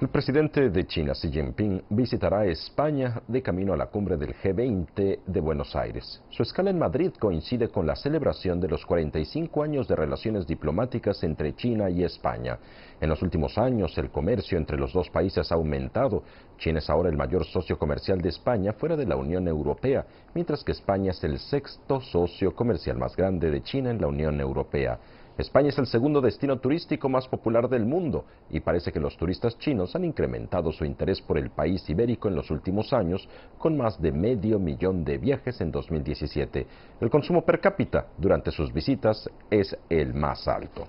El presidente de China, Xi Jinping, visitará España de camino a la cumbre del G20 de Buenos Aires. Su escala en Madrid coincide con la celebración de los 45 años de relaciones diplomáticas entre China y España. En los últimos años, el comercio entre los dos países ha aumentado. China es ahora el mayor socio comercial de España fuera de la Unión Europea, mientras que España es el sexto socio comercial más grande de China en la Unión Europea. España es el segundo destino turístico más popular del mundo y parece que los turistas chinos han incrementado su interés por el país ibérico en los últimos años con más de medio millón de viajes en 2017. El consumo per cápita durante sus visitas es el más alto.